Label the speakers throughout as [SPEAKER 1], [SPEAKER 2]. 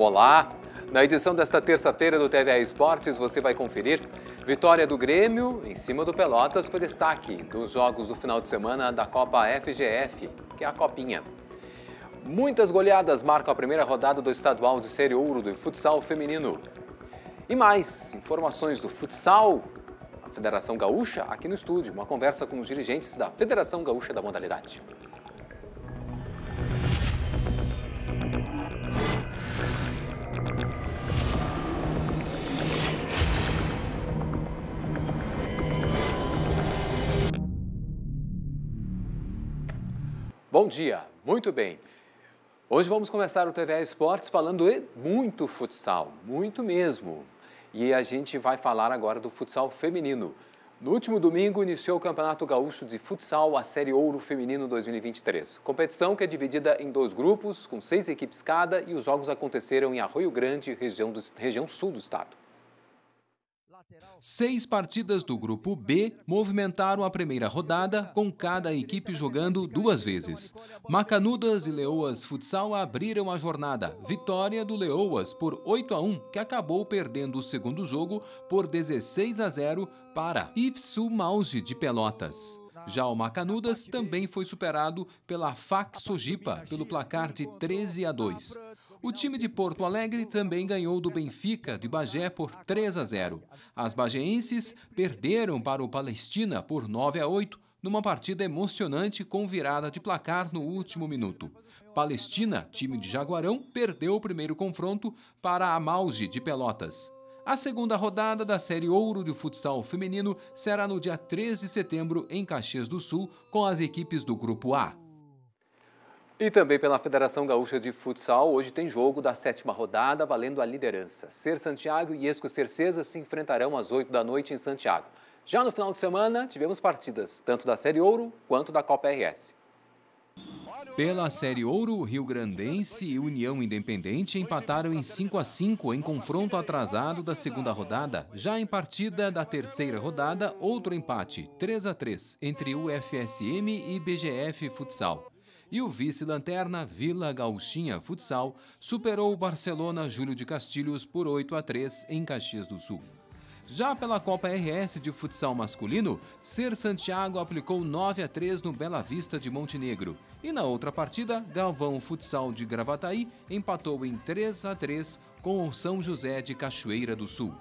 [SPEAKER 1] Olá! Na edição desta terça-feira do TVA Esportes, você vai conferir vitória do Grêmio em cima do Pelotas foi destaque dos jogos do final de semana da Copa FGF, que é a Copinha. Muitas goleadas marcam a primeira rodada do estadual de Série Ouro do futsal feminino. E mais informações do futsal a Federação Gaúcha aqui no estúdio, uma conversa com os dirigentes da Federação Gaúcha da modalidade. Bom dia, muito bem. Hoje vamos começar o TVA Esportes falando muito futsal, muito mesmo. E a gente vai falar agora do futsal feminino. No último domingo iniciou o Campeonato Gaúcho de Futsal, a Série Ouro Feminino 2023. Competição que é dividida em dois grupos, com seis equipes cada, e os jogos aconteceram em Arroio Grande, região, do, região sul do estado. Seis partidas do grupo B movimentaram a primeira rodada, com cada equipe jogando duas vezes. Macanudas e Leoas Futsal abriram a jornada. Vitória do Leoas por 8 a 1, que acabou perdendo o segundo jogo por 16 a 0 para Ifsu Mauge de Pelotas. Já o Macanudas também foi superado pela FAC Sojipa pelo placar de 13 a 2. O time de Porto Alegre também ganhou do Benfica de Bagé por 3 a 0. As bageenses perderam para o Palestina por 9 a 8 numa partida emocionante com virada de placar no último minuto. Palestina, time de Jaguarão, perdeu o primeiro confronto para a Mauge de Pelotas. A segunda rodada da Série Ouro de Futsal Feminino será no dia 3 de setembro em Caxias do Sul com as equipes do Grupo A. E também pela Federação Gaúcha de Futsal, hoje tem jogo da sétima rodada valendo a liderança. Ser Santiago e Esco Cercesa se enfrentarão às 8 da noite em Santiago. Já no final de semana, tivemos partidas tanto da Série Ouro quanto da Copa RS. Pela Série Ouro, Rio Grandense e União Independente empataram em 5 a 5 em confronto atrasado da segunda rodada. Já em partida da terceira rodada, outro empate, 3 a 3 entre UFSM e BGF Futsal e o vice-lanterna Vila Gauchinha Futsal superou o Barcelona Júlio de Castilhos por 8 a 3 em Caxias do Sul. Já pela Copa RS de futsal masculino, Ser Santiago aplicou 9 a 3 no Bela Vista de Montenegro. E na outra partida, Galvão Futsal de Gravataí empatou em 3 a 3 com o São José de Cachoeira do Sul.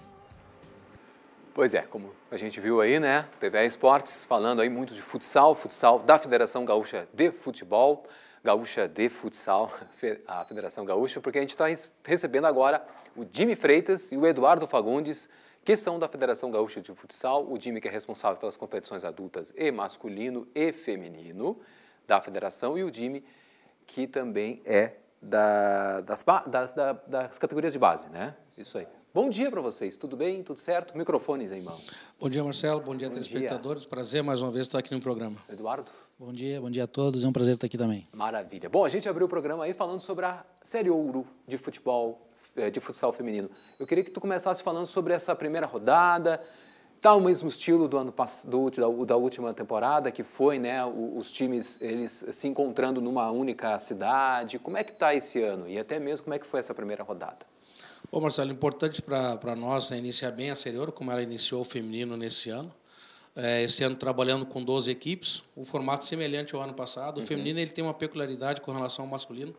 [SPEAKER 1] Pois é, como a gente viu aí, né? TV Esportes falando aí muito de futsal, futsal da Federação Gaúcha de Futebol, Gaúcha de Futsal, a Federação Gaúcha, porque a gente está recebendo agora o Jimmy Freitas e o Eduardo Fagundes, que são da Federação Gaúcha de Futsal, o Jimmy que é responsável pelas competições adultas e masculino e feminino da federação, e o Jimmy que também é da, das, das, das, das categorias de base, né? Isso aí. Bom dia para vocês, tudo bem? Tudo certo? Microfones em mão.
[SPEAKER 2] Bom dia, Marcelo, bom dia, bom telespectadores. Dia. Prazer mais uma vez estar aqui no programa. Eduardo. Bom dia, bom dia a todos, é um prazer estar aqui também. Maravilha. Bom, a
[SPEAKER 1] gente abriu o programa aí falando sobre a Série Ouro de futebol, é, de futsal feminino. Eu queria que tu começasse falando sobre essa primeira rodada, tá o mesmo estilo do ano do, da, da última temporada que foi né os, os times eles se encontrando numa única cidade como é que tá esse ano e até mesmo como é que foi essa primeira rodada
[SPEAKER 3] Bom, Marcelo, importante para nós né, iniciar bem a Serior, como ela iniciou o feminino nesse ano. É, esse ano trabalhando com 12 equipes, o um formato semelhante ao ano passado. O uhum. feminino ele tem uma peculiaridade com relação ao masculino,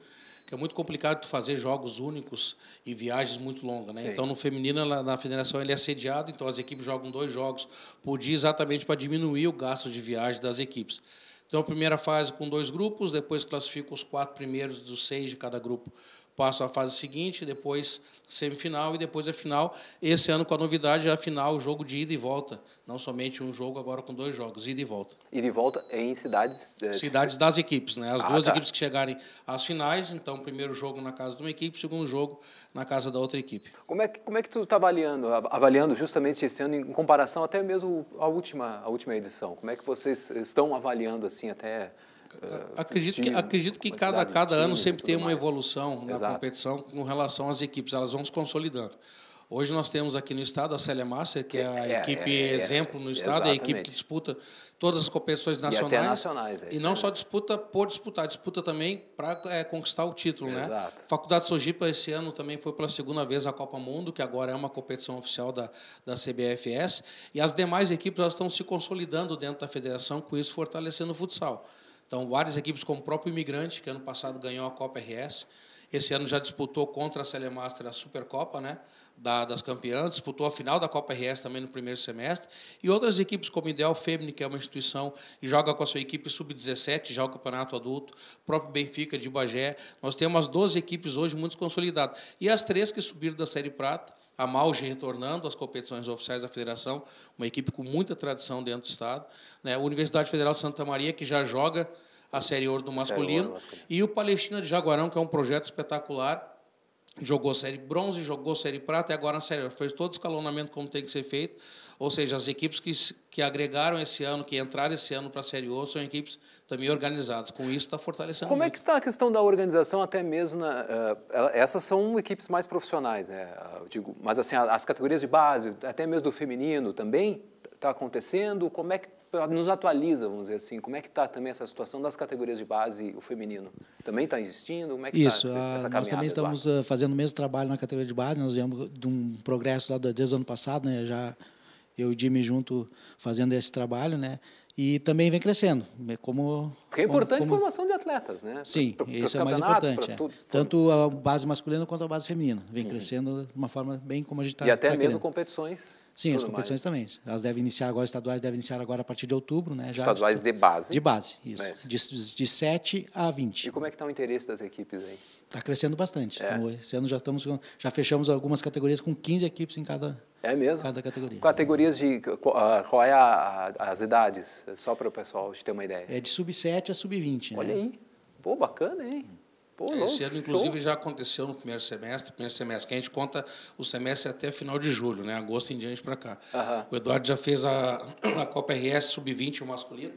[SPEAKER 3] que é muito complicado tu fazer jogos únicos e viagens muito longas. Né? Então, no feminino, na federação, ele é sediado, então as equipes jogam dois jogos por dia exatamente para diminuir o gasto de viagem das equipes. Então, a primeira fase com dois grupos, depois classifica os quatro primeiros dos seis de cada grupo passo à fase seguinte, depois semifinal e depois a final. Esse ano com a novidade, é a final, o jogo de ida e volta. Não somente um jogo, agora com dois jogos, ida e volta.
[SPEAKER 1] Ida e volta em cidades... É... Cidades das
[SPEAKER 3] equipes, né? As ah, duas tá. equipes que chegarem às finais, então primeiro jogo na casa de uma equipe, segundo jogo na casa da outra equipe.
[SPEAKER 1] Como é que, como é que tu está avaliando, avaliando justamente esse ano em comparação até mesmo à última, à última edição? Como é que vocês eh, estão avaliando assim até ah, acredito que, acredito que cada, cada time, ano sempre tem uma mais.
[SPEAKER 3] evolução Exato. na competição com relação às equipes, elas vão se consolidando. Hoje nós temos aqui no estado a Célia Master, que é a é, é equipe é, é, exemplo no estado, exatamente. é a equipe que disputa todas as competições nacionais. E, até nacionais, e não é, só é. disputa por disputar, disputa também para conquistar o título. Né? Exato. Né? Faculdade Sojipa esse ano também foi pela segunda vez a Copa Mundo, que agora é uma competição oficial da, da CBFS. E as demais equipes elas estão se consolidando dentro da federação, com isso fortalecendo o futsal. Então, várias equipes, como o próprio Imigrante, que ano passado ganhou a Copa RS, esse ano já disputou contra a Celemaster a Supercopa né, da, das campeãs, disputou a final da Copa RS também no primeiro semestre, e outras equipes como Ideal Femini, que é uma instituição que joga com a sua equipe sub-17, já o campeonato adulto, próprio Benfica de Bagé. Nós temos as 12 equipes hoje muito consolidadas. E as três que subiram da Série Prata, a Mauge retornando às competições oficiais da federação, uma equipe com muita tradição dentro do estado, né? A Universidade Federal de Santa Maria que já joga a Série Ouro do masculino, Ouro, masculino. e o Palestina de Jaguarão, que é um projeto espetacular jogou série bronze, jogou série prata e agora na série Fez todo o escalonamento como tem que ser feito. Ou seja, as equipes que, que agregaram esse ano, que entraram esse ano para a série ouro, são equipes também organizadas. Com isso, está fortalecendo. Como é muito.
[SPEAKER 1] é que está a questão da organização, até mesmo? Na, uh, essas são equipes mais profissionais, né? Eu digo, mas assim, as categorias de base, até mesmo do feminino também, está acontecendo? Como é que tá, nos atualiza, vamos dizer assim, como é que está também essa situação das categorias de base, o feminino? Também está existindo? Como é que tá Isso, tá essa nós também estamos
[SPEAKER 2] Eduardo? Ah, fazendo o mesmo trabalho na categoria de base, nós viemos de um progresso lá desde o ano passado, né, já eu e o Jimmy junto fazendo esse trabalho, né, e também vem crescendo, né, como... Porque é importante como, como... a
[SPEAKER 1] formação de atletas,
[SPEAKER 2] né? Sim, pra, pra, isso é mais importante. É. Tanto a base masculina quanto a base feminina, vem uhum. crescendo de uma forma bem como a gente está... E até tá mesmo querendo. competições Sim, as competições mais. também. Elas devem iniciar agora, estaduais devem iniciar agora a partir de outubro, né? Já estaduais de base. De base, né? isso. Mas... De, de 7 a 20. E como é que está o interesse das equipes aí? Está crescendo bastante. É. esse ano já estamos já fechamos algumas categorias com 15 equipes em cada
[SPEAKER 1] é mesmo? Cada categoria. Categorias de. Qual ah, é a, as idades? Só para o pessoal ter uma ideia.
[SPEAKER 2] É de sub-7 a sub-20. Né? Olha né? aí.
[SPEAKER 1] Pô, bacana, hein? Pô, Esse ano, inclusive, show. já aconteceu
[SPEAKER 3] no primeiro semestre, primeiro semestre, que a gente conta o semestre até final de julho, né? agosto em diante para cá. O Eduardo já fez a, a Copa RS Sub-20, o masculino,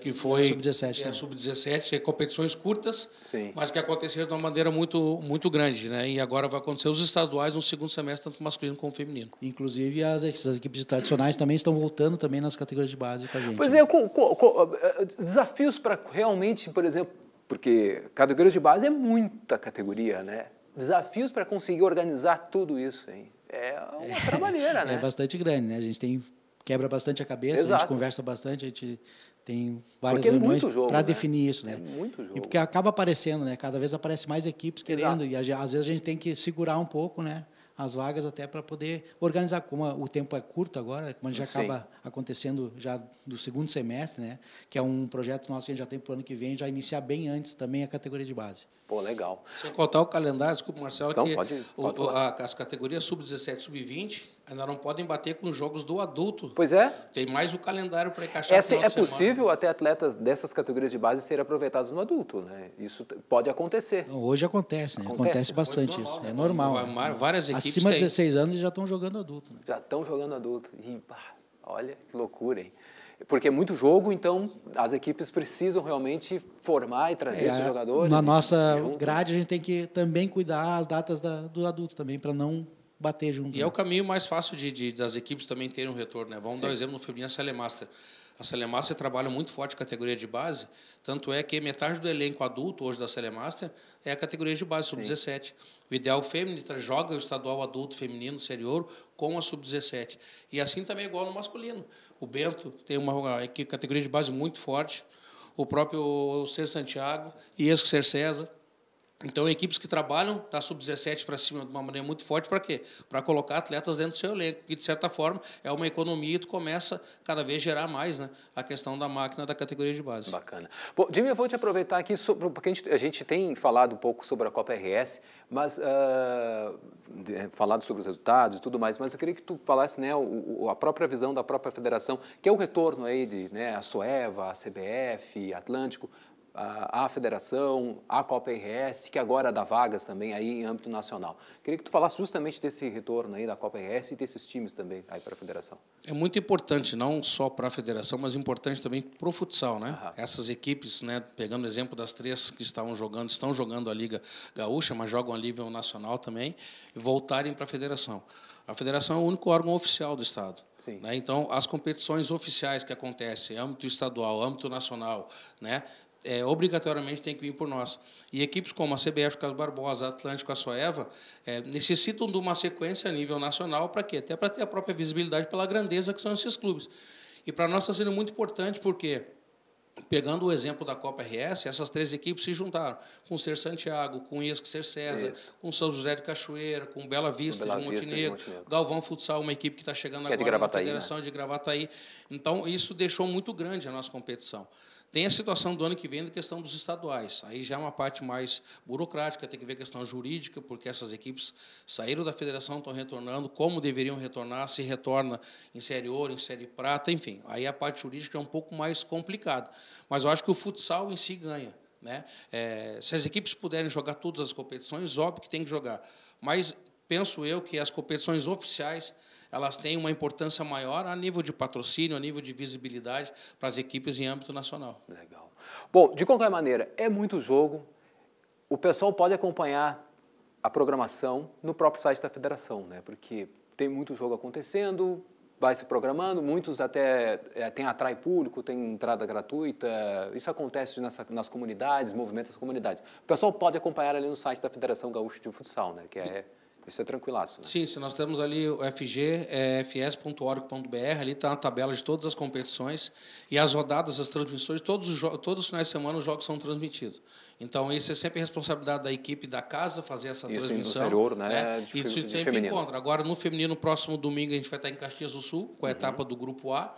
[SPEAKER 3] que foi... Sub-17. Né? É, né? Sub-17, competições curtas, Sim. mas que aconteceram de uma maneira muito, muito grande. Né? E agora vai acontecer
[SPEAKER 2] os estaduais no segundo semestre, tanto masculino como feminino. Inclusive, as, as equipes tradicionais também estão voltando também nas categorias de base com a gente. Pois é,
[SPEAKER 1] né? com, com, com, eh, desafios para realmente, por exemplo, porque categorias de base é muita categoria, né? Desafios para conseguir organizar tudo isso, hein? É uma é. trabalheira, é, né? É
[SPEAKER 2] bastante grande, né? A gente tem quebra bastante a cabeça, Exato. a gente conversa bastante, a gente tem várias porque é reuniões é para né? definir isso, é né? É muito jogo. E porque acaba aparecendo, né? Cada vez aparece mais equipes querendo Exato. e às vezes a gente tem que segurar um pouco, né? as vagas até para poder organizar. Como o tempo é curto agora, como já acaba acontecendo já do segundo semestre, né? Que é um projeto nosso que a gente já tem para o ano que vem, já iniciar bem antes também a categoria de base. Pô, legal. Sem contar o calendário, desculpa, Marcelo, então, que pode, pode o,
[SPEAKER 3] a, as categorias sub-17 sub-20 Ainda não podem bater com jogos do adulto. Pois é.
[SPEAKER 1] Tem mais o calendário para encaixar. Essa, é possível até atletas dessas categorias de base serem aproveitados no adulto, né? Isso pode acontecer.
[SPEAKER 2] Não, hoje acontece, né? Acontece, acontece bastante normal, isso. É né? normal. várias equipes Acima de 16 anos já estão jogando adulto.
[SPEAKER 1] Né? Já estão jogando adulto. E, pá, olha que loucura, hein? porque é muito jogo, então as equipes precisam realmente formar e trazer é, esses jogadores. Na nossa junto. grade,
[SPEAKER 2] a gente tem que também cuidar as datas da, do adulto também, para não bater junto. E né? é o né?
[SPEAKER 3] caminho mais fácil de, de, das equipes também terem um retorno. Né? Vamos Sim. dar um exemplo no Feminino Celemaster. A Celemaster trabalha muito forte a categoria de base, tanto é que metade do elenco adulto hoje da Celemaster é a categoria de base, sub-17. O ideal feminino joga o estadual adulto feminino superior com a sub-17. E assim também é igual no masculino. O Bento tem uma, uma categoria de base muito forte, o próprio Ser Santiago e ex-Ser César então, equipes que trabalham da sub-17 para cima de uma maneira muito forte, para quê? Para colocar atletas dentro do seu elenco, que de certa forma é uma economia e tu começa cada vez a gerar mais né, a questão da máquina da categoria de base. Bacana.
[SPEAKER 1] Bom, Jimmy, eu vou te aproveitar aqui, sobre, porque a gente, a gente, tem falado um pouco sobre a Copa RS, mas uh, falado sobre os resultados e tudo mais, mas eu queria que tu falasse né, o, a própria visão da própria federação, que é o retorno aí de né, a Soeva, a CBF, Atlântico, a federação, a Copa RS, que agora dá vagas também aí em âmbito nacional. Queria que tu falasse justamente desse retorno aí da Copa RS e desses times também aí para a federação.
[SPEAKER 3] É muito importante, não só para a federação, mas importante também para o futsal, né? Essas equipes, né, pegando o exemplo das três que estavam jogando, estão jogando a Liga Gaúcha, mas jogam a nível nacional também, voltarem para a federação. A federação é o único órgão oficial do Estado. Né? Então, as competições oficiais que acontecem, âmbito estadual, âmbito nacional, né? é, obrigatoriamente tem que vir por nós. E equipes como a CBF Cas Barbosa, a Atlântico, a Soeva, é, necessitam de uma sequência a nível nacional para quê? Até para ter a própria visibilidade pela grandeza que são esses clubes. E para nós está sendo muito importante porque Pegando o exemplo da Copa RS, essas três equipes se juntaram com o Ser Santiago, com o Isco Ser César, Isso. com São José de Cachoeira, com Bela Vista, Bela de, Montenegro, Vista de Montenegro, Galvão Futsal, uma equipe que está chegando que é agora é na né? Federação né? de Gravataí. Então, isso deixou muito grande a nossa competição. Tem a situação do ano que vem da questão dos estaduais. Aí já é uma parte mais burocrática, tem que ver a questão jurídica, porque essas equipes saíram da federação, estão retornando, como deveriam retornar, se retorna em série ouro, em série prata, enfim. Aí a parte jurídica é um pouco mais complicada. Mas eu acho que o futsal em si ganha. Né? É, se as equipes puderem jogar todas as competições, óbvio que tem que jogar. Mas penso eu que as competições oficiais elas têm uma importância maior a nível de patrocínio,
[SPEAKER 1] a nível de visibilidade
[SPEAKER 3] para as equipes em âmbito nacional. Legal.
[SPEAKER 1] Bom, de qualquer maneira, é muito jogo. O pessoal pode acompanhar a programação no próprio site da federação, né? Porque tem muito jogo acontecendo, vai se programando, muitos até é, tem atrai público, tem entrada gratuita, isso acontece nessa, nas comunidades, movimento das comunidades. O pessoal pode acompanhar ali no site da Federação Gaúcha de Futsal, né? Que é isso é tranquilaço, né?
[SPEAKER 3] Sim, se nós temos ali o FGFs.org.br é, ali está a tabela de todas as competições e as rodadas, as transmissões, todos os, todos os finais de semana os jogos são transmitidos. Então, isso é sempre responsabilidade da equipe da casa fazer essa isso transmissão. Isso né? né? isso sempre feminino. encontra. Agora, no feminino, próximo domingo, a gente vai estar em Caxias do Sul, com a uhum. etapa do Grupo A.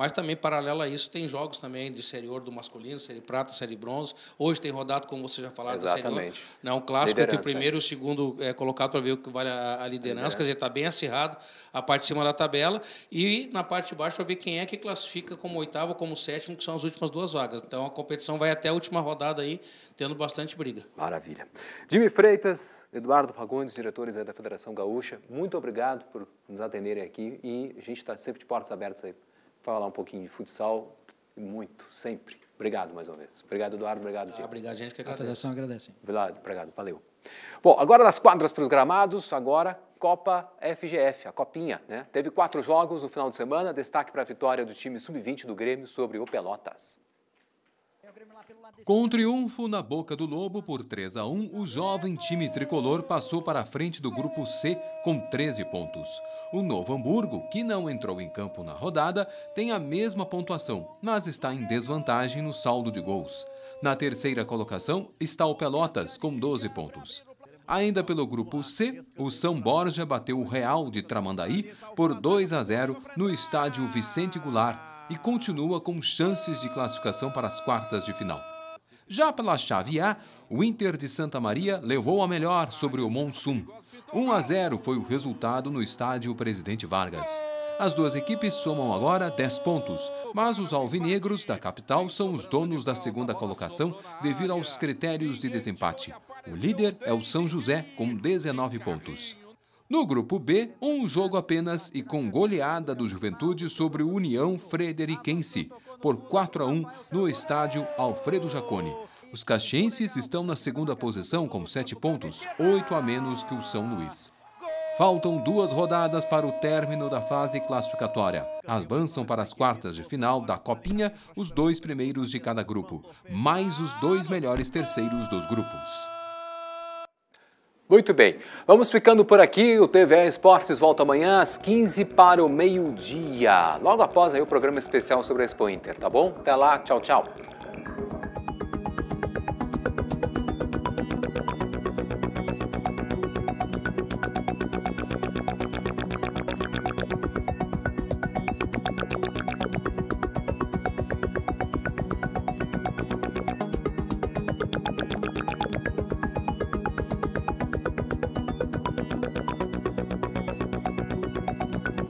[SPEAKER 3] Mas também, paralelo a isso, tem jogos também de série ouro do masculino, série prata, série bronze. Hoje tem rodado, como você já falaram, Exatamente. da série Não, o clássico entre o primeiro e o segundo é colocado para ver o que vale a, a liderança. liderança. Quer dizer, está bem acirrado a parte de cima da tabela. E na parte de baixo para ver quem é que classifica como oitavo, como sétimo, que são as últimas duas vagas. Então a competição vai até a última rodada aí, tendo bastante briga.
[SPEAKER 1] Maravilha. Jimmy Freitas, Eduardo Fagundes, diretores da Federação Gaúcha, muito obrigado por nos atenderem aqui e a gente está sempre de portas abertas aí falar um pouquinho de futsal, muito, sempre. Obrigado mais uma vez. Obrigado, Eduardo. Obrigado, ah, Diego. Ah, obrigado, gente que A federação agradece. Obrigado, obrigado, valeu. Bom, agora das quadras para os gramados, agora Copa FGF, a Copinha, né? Teve quatro jogos no final de semana, destaque para a vitória do time sub-20 do Grêmio sobre o Pelotas. Com um triunfo na boca do Lobo por 3 a 1, o jovem time tricolor passou para a frente do grupo C com 13 pontos. O Novo Hamburgo, que não entrou em campo na rodada, tem a mesma pontuação, mas está em desvantagem no saldo de gols. Na terceira colocação está o Pelotas com 12 pontos. Ainda pelo grupo C, o São Borja bateu o Real de Tramandaí por 2 a 0 no estádio Vicente Goulart e continua com chances de classificação para as quartas de final. Já pela chave A, o Inter de Santa Maria levou a melhor sobre o Monsum. 1 a 0 foi o resultado no estádio Presidente Vargas. As duas equipes somam agora 10 pontos, mas os alvinegros da capital são os donos da segunda colocação devido aos critérios de desempate. O líder é o São José, com 19 pontos. No grupo B, um jogo apenas e com goleada do Juventude sobre o União Frederiquense, por 4 a 1 no estádio Alfredo Jaconi. Os caxienses estão na segunda posição com sete pontos, oito a menos que o São Luís. Faltam duas rodadas para o término da fase classificatória. Avançam para as quartas de final da Copinha os dois primeiros de cada grupo, mais os dois melhores terceiros dos grupos. Muito bem, vamos ficando por aqui. O TV Esportes volta amanhã às 15 para o meio-dia, logo após aí o programa especial sobre a Expo Inter, tá bom? Até lá, tchau, tchau.